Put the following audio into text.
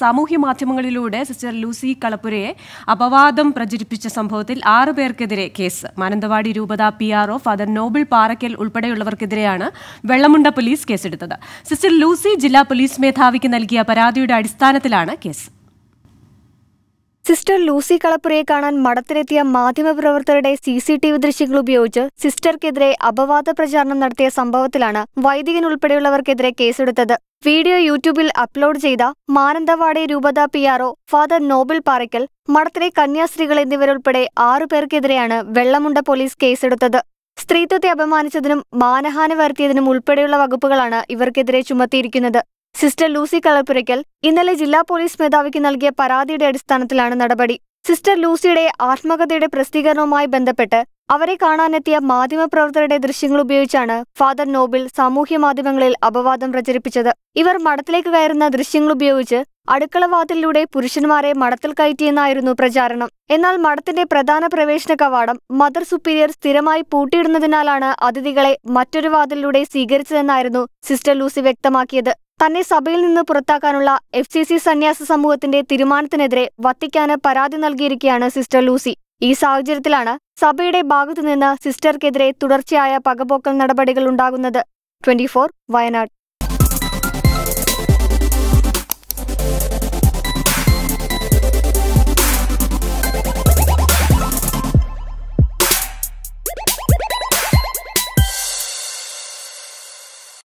സാമൂഹ്യ മാധ്യമങ്ങളിലൂടെ sister Lucy കളപ്പുരയെ അപവാദം പ്രചരിപ്പിച്ച സംഭവത്തിൽ ആറു പേർക്കെതിരെ കേസ് മാനന്തവാടി രൂപത P R O father Noble Parackal ഉൾപ്പെടെയുള്ളവർക്കെതിരെയാണ് വെള്ളമുണ്ട പോലീസ് കേസെടുത്തത് സിസ്റ്റർ ലൂസി ജില്ലാ പോലീസ് മേധാവിക്ക് നൽകിയ പരാതിയുടെ അടിസ്ഥാനത്തിലാണ് കേസ് സിസ്റ്റർ ലൂസി കളപ്പുരയെ കാണാൻ മഠത്തിലെത്തിയ മാധ്യമപ്രവർത്തകരുടെ സി സി ടി വി ദൃശ്യങ്ങൾ ഉപയോഗിച്ച് സിസ്റ്റർക്കെതിരെ അപവാദ പ്രചാരണം നടത്തിയ സംഭവത്തിലാണ് വൈദികൻ ഉൾപ്പെടെയുള്ളവർക്കെതിരെ കേസെടുത്തത് വീഡിയോ യൂട്യൂബിൽ അപ്ലോഡ് ചെയ്ത മാനന്തവാടി രൂപത P R O father Noble Parackal മഠത്തിലെ കന്യാസ്ത്രീകൾ എന്നിവരുൾപ്പെടെ ആറുപേർക്കെതിരെയാണ് വെള്ളമുണ്ട പോലീസ് കേസെടുത്തത് സ്ത്രീത്വത്തെ അപമാനിച്ചതിനും മാനഹാനി വരുത്തിയതിനും ഉൾപ്പെടെയുള്ള വകുപ്പുകളാണ് ഇവർക്കെതിരെ ചുമത്തിയിരിക്കുന്നത് സിസ്റ്റർ ലൂസി കളപ്പുരയ്ക്കൽ ഇന്നലെ ജില്ലാ പോലീസ് മേധാവിക്ക് നൽകിയ പരാതിയുടെ അടിസ്ഥാനത്തിലാണ് നടപടി സിസ്റ്റർ ലൂസിയുടെ ആത്മകഥയുടെ പ്രസിദ്ധീകരണവുമായി ബന്ധപ്പെട്ട് അവരെ കാണാനെത്തിയ മാധ്യമപ്രവർത്തകരുടെ ദൃശ്യങ്ങൾ ഉപയോഗിച്ചാണ് ഫാദർ നോബിൾ സാമൂഹ്യ മാധ്യമങ്ങളിൽ അപവാദം പ്രചരിപ്പിച്ചത് ഇവർ മഠത്തിലേക്ക് കയറുന്ന ദൃശ്യങ്ങൾ ഉപയോഗിച്ച് അടുക്കളവാതിലൂടെ പുരുഷന്മാരെ മഠത്തിൽ കയറ്റിയെന്നായിരുന്നു പ്രചാരണം എന്നാൽ മഠത്തിന്റെ പ്രധാന പ്രവേശന കവാടം മദർ സുപ്പീരിയർ സ്ഥിരമായി പൂട്ടിയിടുന്നതിനാലാണ് അതിഥികളെ മറ്റൊരു വാതിലൂടെ സ്വീകരിച്ചതെന്നായിരുന്നു സിസ്റ്റർ ലൂസി വ്യക്തമാക്കിയത് തന്നെ സഭയിൽ നിന്ന് പുറത്താക്കാനുള്ള എഫ് സി സി സന്യാസ സമൂഹത്തിന്റെ തീരുമാനത്തിനെതിരെ വത്തിക്കാന് പരാതി നൽകിയിരിക്കുകയാണ് സിസ്റ്റർ ലൂസി ഈ സാഹചര്യത്തിലാണ് സഭയുടെ ഭാഗത്തുനിന്ന് സിസ്റ്റർക്കെതിരെ തുടർച്ചയായ പകപോക്കൽ നടപടികൾ ഉണ്ടാകുന്നത് ട്വന്റി വയനാട്